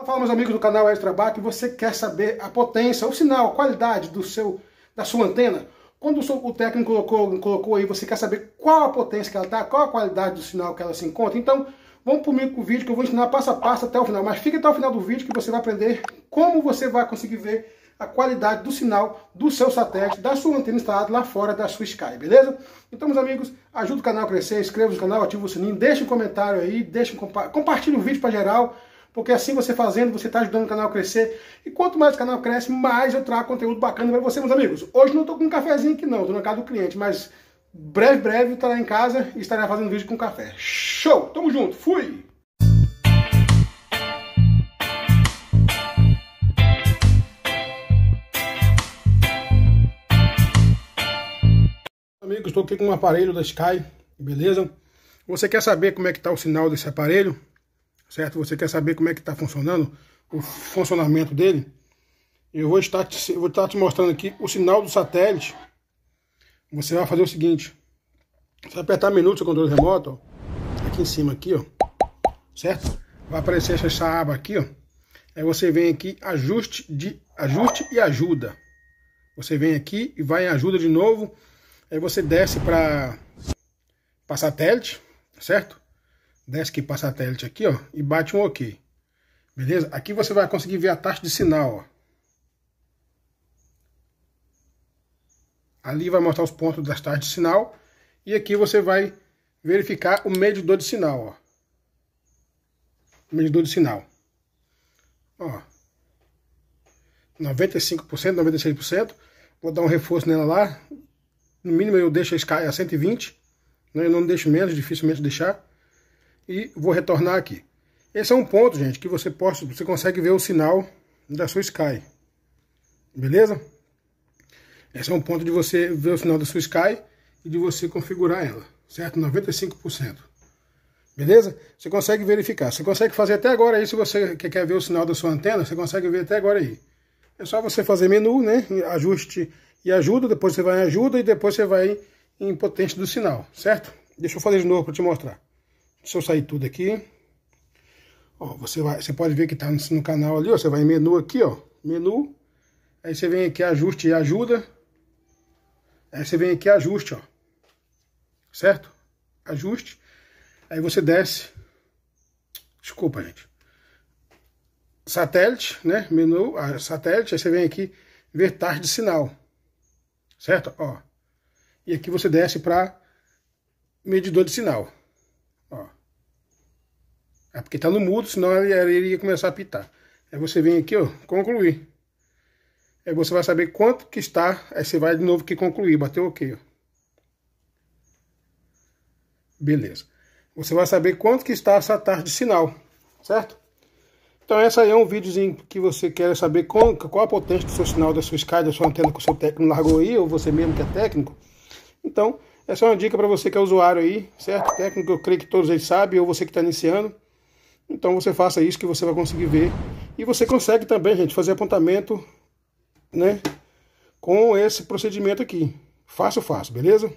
Então fala meus amigos do canal Extra que você quer saber a potência, o sinal, a qualidade do seu, da sua antena? Quando o, seu, o técnico colocou, colocou aí, você quer saber qual a potência que ela está, qual a qualidade do sinal que ela se encontra? Então, vamos comigo com o vídeo que eu vou ensinar passo a passo até o final. Mas fique até o final do vídeo que você vai aprender como você vai conseguir ver a qualidade do sinal do seu satélite, da sua antena instalada lá fora da sua Sky, beleza? Então, meus amigos, ajuda o canal a crescer, inscreva-se no canal, ativa o sininho, deixe um comentário aí, deixa um compa compartilhe o vídeo para geral, porque assim você fazendo, você está ajudando o canal a crescer. E quanto mais o canal cresce, mais eu trago conteúdo bacana para você, meus amigos. Hoje não estou com um cafezinho aqui não, estou na casa do cliente, mas breve, breve estará em casa e estarei fazendo vídeo com café. Show! Tamo junto, fui! Amigos, estou aqui com um aparelho da Sky, beleza? Você quer saber como é que está o sinal desse aparelho? certo? Você quer saber como é que está funcionando, o funcionamento dele? Eu vou estar, te, vou estar te mostrando aqui o sinal do satélite. Você vai fazer o seguinte. Você apertar minutos o seu controle remoto, ó, aqui em cima, aqui, ó, certo? Vai aparecer essa, essa aba aqui, ó. Aí você vem aqui, ajuste, de, ajuste e ajuda. Você vem aqui e vai em ajuda de novo. Aí você desce para satélite, certo? desce aqui para satélite aqui, ó, e bate um OK. Beleza? Aqui você vai conseguir ver a taxa de sinal, ó. Ali vai mostrar os pontos das taxas de sinal. E aqui você vai verificar o medidor de sinal, ó. Medidor de sinal. Ó. 95%, 96%. Vou dar um reforço nela lá. No mínimo eu deixo a Sky a 120. Né? Eu não deixo menos, dificilmente deixar e vou retornar aqui. Esse é um ponto, gente, que você, posta, você consegue ver o sinal da sua Sky. Beleza? Esse é um ponto de você ver o sinal da sua Sky e de você configurar ela, certo? 95%. Beleza? Você consegue verificar. Você consegue fazer até agora aí, se você quer ver o sinal da sua antena, você consegue ver até agora aí. É só você fazer menu, né? Ajuste e ajuda, depois você vai em ajuda e depois você vai em potência do sinal, certo? Deixa eu fazer de novo para te mostrar. Deixa eu sair tudo aqui. Ó, você, vai, você pode ver que tá no, no canal ali, ó. Você vai em menu aqui, ó. Menu. Aí você vem aqui, ajuste e ajuda. Aí você vem aqui, ajuste, ó. Certo? Ajuste. Aí você desce. Desculpa, gente. Satélite, né? Menu, a ah, satélite. Aí você vem aqui, ver taxa de sinal. Certo? Ó. E aqui você desce para medidor de sinal. É porque tá no mudo, senão ele, iria ia começar a pitar. Aí você vem aqui, ó, concluir. Aí você vai saber quanto que está, aí você vai de novo que concluir, bateu ok, ó. Beleza. Você vai saber quanto que está essa tarde de sinal, certo? Então essa aí é um videozinho que você quer saber qual, qual a potência do seu sinal, da sua Sky, da sua antena que o seu técnico largou aí, ou você mesmo que é técnico. Então, essa é uma dica para você que é usuário aí, certo? Técnico, eu creio que todos eles sabem, ou você que está iniciando. Então você faça isso que você vai conseguir ver. E você consegue também, gente, fazer apontamento, né? Com esse procedimento aqui. Fácil, fácil, beleza?